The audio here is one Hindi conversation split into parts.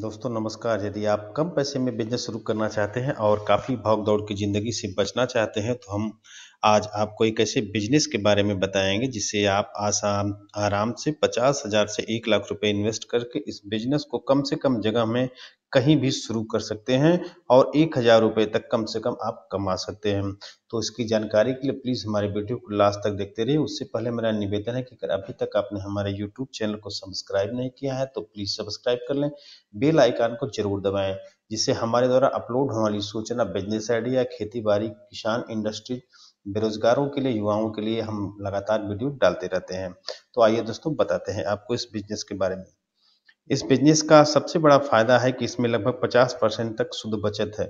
दोस्तों नमस्कार यदि आप कम पैसे में बिजनेस शुरू करना चाहते हैं और काफ़ी भाग दौड़ की ज़िंदगी से बचना चाहते हैं तो हम आज आपको एक ऐसे बिजनेस के बारे में बताएंगे जिससे आप आसान आराम से पचास हज़ार से एक लाख रुपए इन्वेस्ट करके इस बिजनेस को कम से कम जगह में कहीं भी शुरू कर सकते हैं और एक हज़ार रुपये तक कम से कम आप कमा सकते हैं तो इसकी जानकारी के लिए प्लीज़ हमारे वीडियो को लास्ट तक देखते रहिए उससे पहले मेरा निवेदन है कि अगर अभी तक आपने हमारे यूट्यूब चैनल को सब्सक्राइब नहीं किया है तो प्लीज़ सब्सक्राइब कर लें बेल आइकान को जरूर दबाएं जिससे हमारे द्वारा अपलोड होने वाली सूचना बिजनेस आइडिया खेती बाड़ी किसान इंडस्ट्री बेरोजगारों के लिए युवाओं के लिए हम लगातार वीडियो डालते रहते हैं तो आइए दोस्तों बताते हैं आपको इस बिजनेस के बारे में इस बिजनेस का सबसे बड़ा फायदा है कि इसमें लगभग 50 परसेंट तक शुद्ध बचत है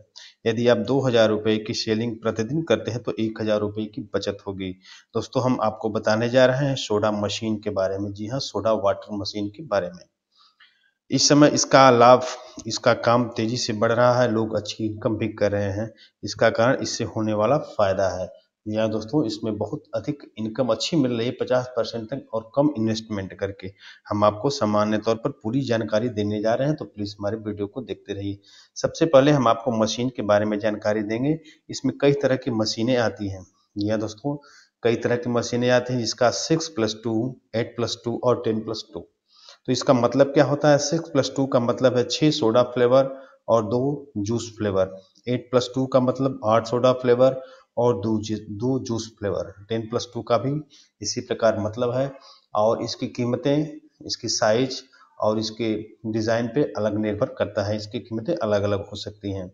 यदि आप दो हज़ार रुपए की सेलिंग प्रतिदिन करते हैं तो एक हज़ार रुपए की बचत होगी दोस्तों हम आपको बताने जा रहे हैं सोडा मशीन के बारे में जी हाँ सोडा वाटर मशीन के बारे में इस समय इसका लाभ इसका काम तेज़ी से बढ़ रहा है लोग अच्छी इनकम भी कर रहे हैं इसका कारण इससे होने वाला फ़ायदा है या दोस्तों इसमें बहुत अधिक इनकम अच्छी मिल रही है पचास परसेंट तक और कम इन्वेस्टमेंट करके हम आपको सामान्य तौर पर पूरी जानकारी देने जा रहे हैं तो प्लीज़ हमारे वीडियो को देखते रहिए सबसे पहले हम आपको मशीन के बारे में जानकारी देंगे इसमें कई तरह की मशीनें आती हैं या दोस्तों कई तरह की मशीनें आती हैं जिसका six plus two eight plus two और टेन प्लस टू तो इसका मतलब क्या होता है सिक्स प्लस टू का मतलब है छह सोडा फ्लेवर और दो juice flavour eight plus two का मतलब आठ सोडा फ्लेवर और दो दो juice flavour ten plus two का भी इसी प्रकार मतलब है और इसकी कीमतें इसकी साइज और इसके डिज़ाइन पे अलग निर्भर करता है इसकी कीमतें अलग अलग हो सकती हैं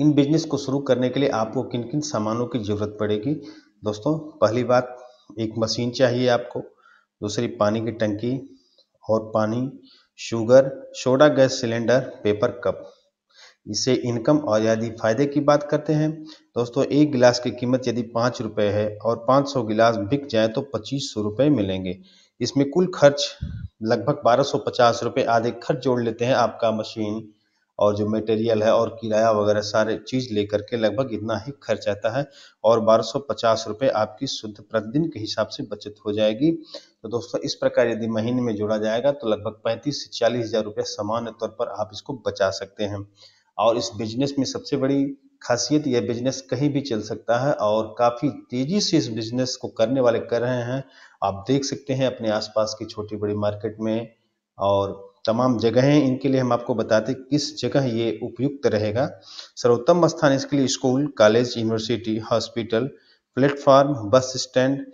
इन बिजनेस को शुरू करने के लिए आपको किन किन सामानों की ज़रूरत पड़ेगी दोस्तों पहली बात एक मशीन चाहिए आपको दूसरी पानी की टंकी और पानी sugar soda gas cylinder paper cup इससे इनकम और यदि फ़ायदे की बात करते हैं दोस्तों एक गिलास की कीमत यदि पाँच रुपये है और 500 गिलास बिक जाए तो पच्चीस सौ रुपये मिलेंगे इसमें कुल खर्च लगभग बारह सौ पचास रुपये आधे खर्च जोड़ लेते हैं आपका मशीन और जो मटेरियल है और किराया वगैरह सारे चीज़ लेकर के लगभग इतना ही खर्च आता है और बारह सौ पचास रुपये आपकी शुद्ध प्रतिदिन के हिसाब से बचत हो जाएगी तो दोस्तों इस प्रकार यदि महीने में जोड़ा जाएगा तो लगभग पैंतीस से चालीस हज़ार रुपये सामान्य तौर पर आप इसको बचा सकते हैं और इस बिजनेस में सबसे बड़ी खासियत यह बिजनेस कहीं भी चल सकता है और काफ़ी तेज़ी से इस बिजनेस को करने वाले कर रहे हैं आप देख सकते हैं अपने आसपास की छोटी बड़ी मार्केट में और तमाम जगहें इनके लिए हम आपको बताते किस जगह ये उपयुक्त रहेगा सर्वोत्तम स्थान इसके लिए school college university hospital platform bus stand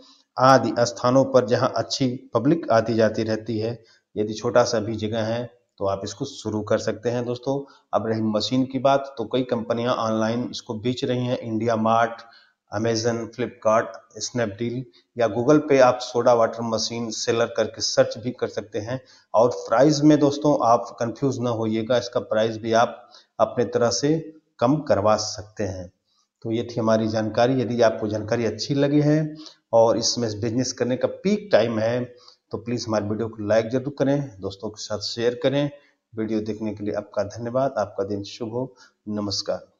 आदि स्थानों पर जहाँ अच्छी पब्लिक आती जाती रहती है यदि छोटा सा भी जगह है तो आप इसको शुरू कर सकते हैं दोस्तों अब रही मशीन की बात तो कई कंपनियां ऑनलाइन इसको बेच रही हैं India Mart Amazon Flipkart Snapdeal या गूगल पे आप सोडा वाटर मशीन सेलर करके सर्च भी कर सकते हैं और प्राइस में दोस्तों आप कंफ्यूज ना होइएगा इसका प्राइस भी आप अपने तरह से कम करवा सकते हैं तो ये थी हमारी जानकारी यदि आपको जानकारी अच्छी लगी है और इसमें बिजनेस करने का पीक टाइम है तो प्लीज़ हमारे वीडियो को लाइक जरूर करें दोस्तों के साथ शेयर करें वीडियो देखने के लिए आपका धन्यवाद आपका दिन शुभ हो नमस्कार